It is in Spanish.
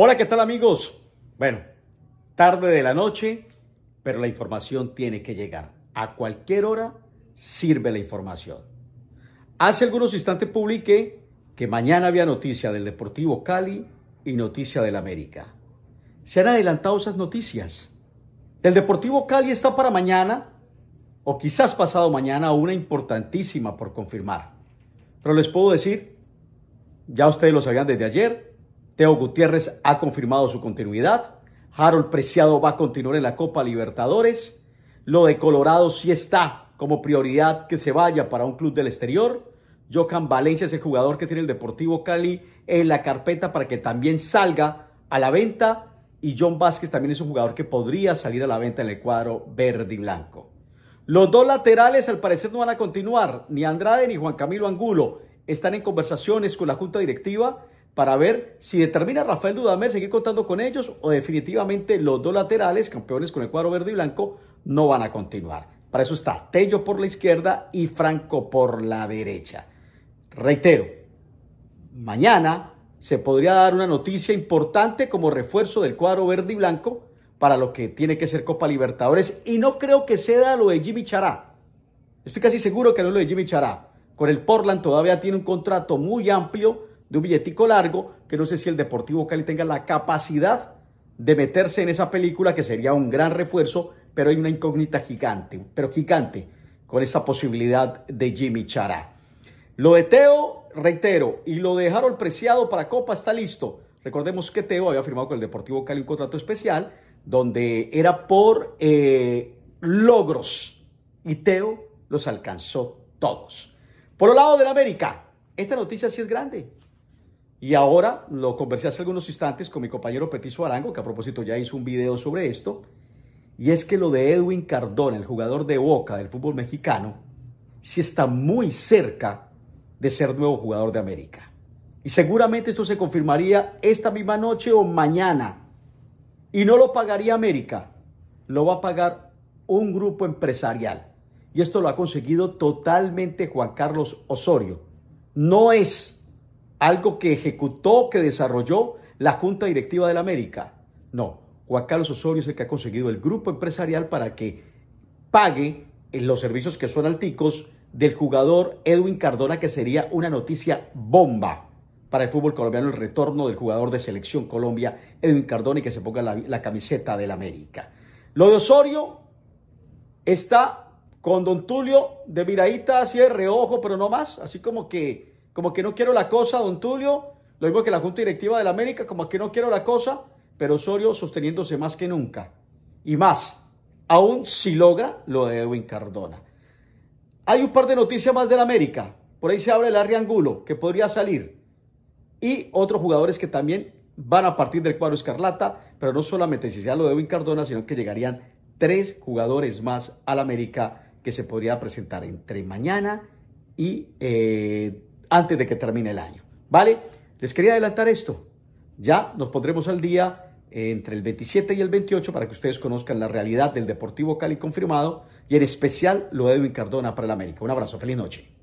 Hola, ¿qué tal amigos? Bueno, tarde de la noche, pero la información tiene que llegar. A cualquier hora sirve la información. Hace algunos instantes publiqué que mañana había noticia del Deportivo Cali y noticia del América. Se han adelantado esas noticias. El Deportivo Cali está para mañana o quizás pasado mañana una importantísima por confirmar. Pero les puedo decir, ya ustedes lo sabían desde ayer, Teo Gutiérrez ha confirmado su continuidad. Harold Preciado va a continuar en la Copa Libertadores. Lo de Colorado sí está como prioridad que se vaya para un club del exterior. Johan Valencia es el jugador que tiene el Deportivo Cali en la carpeta para que también salga a la venta. Y John Vázquez también es un jugador que podría salir a la venta en el cuadro verde y blanco. Los dos laterales al parecer no van a continuar, ni Andrade ni Juan Camilo Angulo. Están en conversaciones con la Junta Directiva para ver si determina Rafael Dudamel seguir contando con ellos o definitivamente los dos laterales, campeones con el cuadro verde y blanco, no van a continuar. Para eso está Tello por la izquierda y Franco por la derecha. Reitero, mañana se podría dar una noticia importante como refuerzo del cuadro verde y blanco para lo que tiene que ser Copa Libertadores y no creo que sea lo de Jimmy Chará. Estoy casi seguro que no es lo de Jimmy Chará. Con el Portland todavía tiene un contrato muy amplio de un billetico largo, que no sé si el Deportivo Cali tenga la capacidad de meterse en esa película, que sería un gran refuerzo, pero hay una incógnita gigante, pero gigante, con esa posibilidad de Jimmy Chará. Lo de Teo, reitero, y lo dejaron Preciado para Copa está listo. Recordemos que Teo había firmado con el Deportivo Cali un contrato especial donde era por eh, logros y Teo los alcanzó todos. Por el lado la América, esta noticia sí es grande. Y ahora lo conversé hace algunos instantes con mi compañero Petiso Arango, que a propósito ya hizo un video sobre esto, y es que lo de Edwin Cardona, el jugador de Boca del fútbol mexicano, sí está muy cerca de ser nuevo jugador de América. Y seguramente esto se confirmaría esta misma noche o mañana. Y no lo pagaría América, lo va a pagar un grupo empresarial. Y esto lo ha conseguido totalmente Juan Carlos Osorio. No es algo que ejecutó, que desarrolló la Junta Directiva del América. No, Juan Carlos Osorio es el que ha conseguido el grupo empresarial para que pague en eh, los servicios que son alticos del jugador Edwin Cardona, que sería una noticia bomba para el fútbol colombiano, el retorno del jugador de selección Colombia, Edwin Cardona, y que se ponga la, camiseta camiseta del América. Lo de Osorio está con Don Tulio de miradita así de reojo, pero no más, así como que como que no quiero la cosa, don Tulio, lo mismo que la Junta Directiva de la América, como que no quiero la cosa, pero Osorio sosteniéndose más que nunca. Y más, aún si logra lo de Edwin Cardona. Hay un par de noticias más del América. Por ahí se habla el Angulo, que podría salir. Y otros jugadores que también van a partir del cuadro escarlata, pero no solamente si sea lo de Edwin Cardona, sino que llegarían tres jugadores más al América que se podría presentar entre mañana y eh, antes de que termine el año. ¿Vale? Les quería adelantar esto. Ya nos pondremos al día eh, entre el 27 y el 28 para que ustedes conozcan la realidad del Deportivo Cali confirmado y en especial lo de Edwin Cardona para el América. Un abrazo, feliz noche.